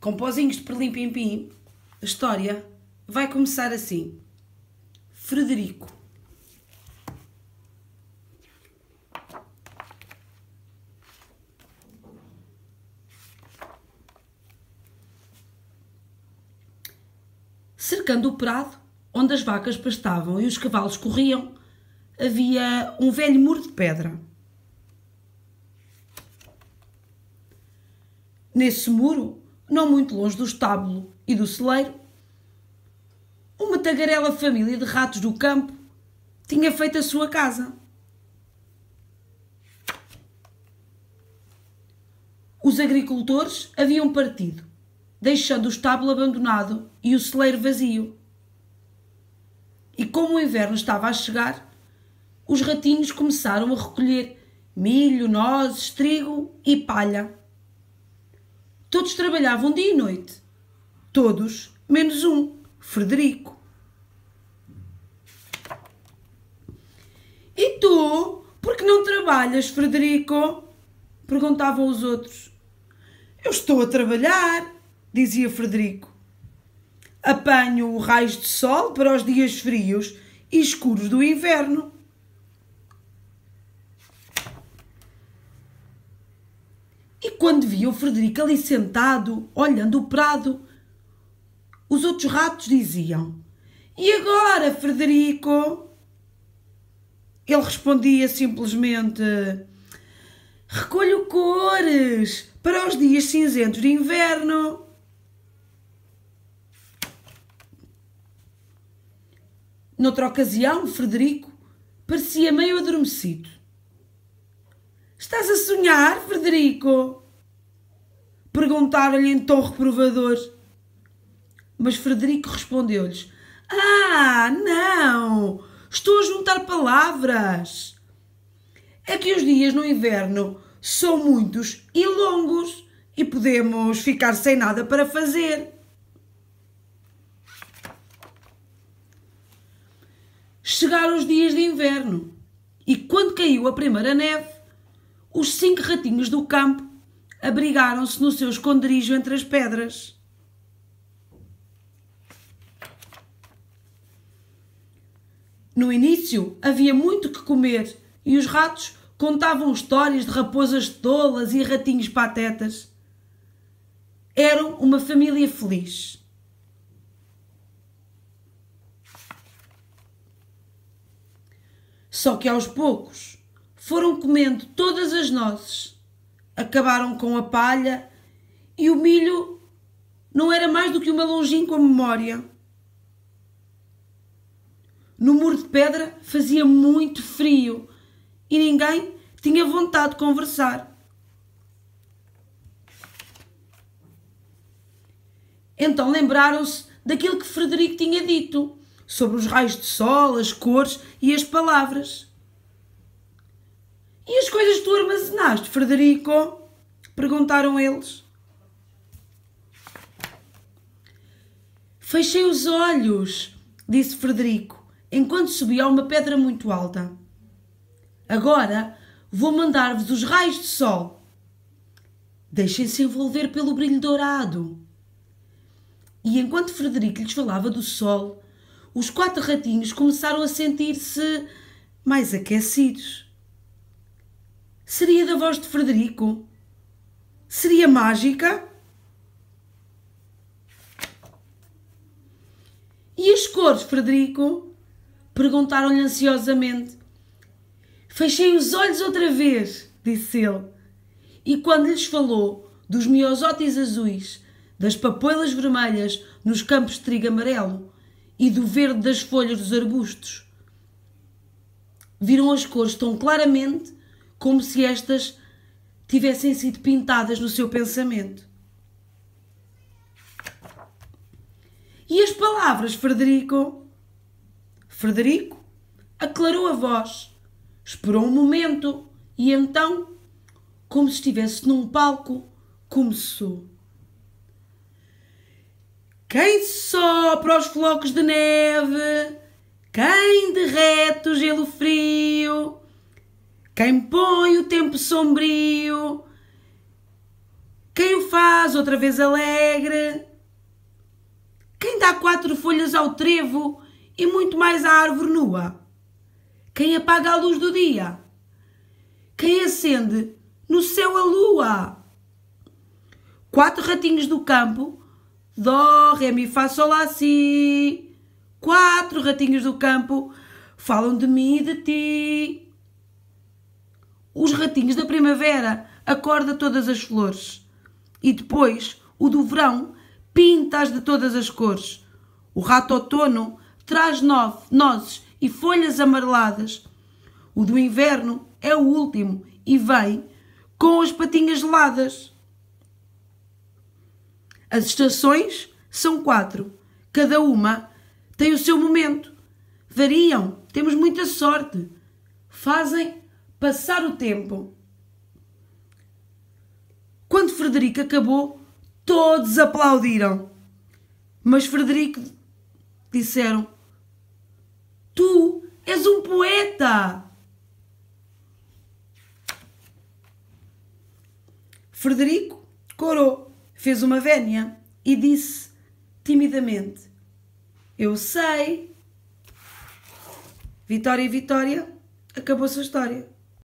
com pozinhos de perlim-pim-pim, a história vai começar assim. Frederico. Cercando o prado, onde as vacas pastavam e os cavalos corriam, havia um velho muro de pedra. Nesse muro não muito longe do estábulo e do celeiro, uma tagarela família de ratos do campo tinha feito a sua casa. Os agricultores haviam partido, deixando o estábulo abandonado e o celeiro vazio. E como o inverno estava a chegar, os ratinhos começaram a recolher milho, nozes, trigo e palha Todos trabalhavam dia e noite. Todos, menos um, Frederico. E tu, por que não trabalhas, Frederico? Perguntavam os outros. Eu estou a trabalhar, dizia Frederico. Apanho o raio de sol para os dias frios e escuros do inverno. quando via o Frederico ali sentado, olhando o prado, os outros ratos diziam: E agora, Frederico? Ele respondia simplesmente: Recolho cores para os dias cinzentos de inverno. Noutra ocasião, Frederico parecia meio adormecido. Estás a sonhar, Frederico? Perguntaram-lhe em tom reprovador. Mas Frederico respondeu-lhes: Ah, não! Estou a juntar palavras. É que os dias no inverno são muitos e longos e podemos ficar sem nada para fazer. Chegaram os dias de inverno e, quando caiu a primeira neve, os cinco ratinhos do campo abrigaram-se no seu esconderijo entre as pedras. No início havia muito que comer e os ratos contavam histórias de raposas tolas e ratinhos patetas. Eram uma família feliz. Só que aos poucos foram comendo todas as nozes acabaram com a palha e o milho não era mais do que uma longínqua memória. No muro de pedra fazia muito frio e ninguém tinha vontade de conversar. Então lembraram-se daquilo que Frederico tinha dito sobre os raios de sol, as cores e as palavras tu armazenaste, Frederico? Perguntaram eles. Fechei os olhos, disse Frederico, enquanto subia a uma pedra muito alta. Agora vou mandar-vos os raios de sol. Deixem-se envolver pelo brilho dourado. E enquanto Frederico lhes falava do sol, os quatro ratinhos começaram a sentir-se mais aquecidos. Seria da voz de Frederico? Seria mágica? E as cores, Frederico? Perguntaram-lhe ansiosamente. Fechei os olhos outra vez, disse ele. E quando lhes falou dos miosótis azuis, das papoilas vermelhas nos campos de trigo amarelo e do verde das folhas dos arbustos, viram as cores tão claramente como se estas tivessem sido pintadas no seu pensamento. E as palavras, Frederico? Frederico aclarou a voz, esperou um momento e então, como se estivesse num palco, começou. Quem sopra os flocos de neve, quem derrete o gelo frio, quem põe o tempo sombrio, quem o faz outra vez alegre, quem dá quatro folhas ao trevo e muito mais à árvore nua, quem apaga a luz do dia, quem acende no céu a lua. Quatro ratinhos do campo, dó, ré, mi, fá, sol, lá, si. Quatro ratinhos do campo falam de mim e de ti os ratinhos da primavera, acorda todas as flores. E depois, o do verão, pinta as de todas as cores. O rato outono traz nozes e folhas amareladas. O do inverno é o último e vem com as patinhas geladas. As estações são quatro, cada uma tem o seu momento. Variam, temos muita sorte, fazem passar o tempo. Quando Frederico acabou, todos aplaudiram. Mas Frederico disseram: Tu és um poeta! Frederico corou, fez uma vénia e disse timidamente: Eu sei. Vitória, Vitória, acabou a sua história.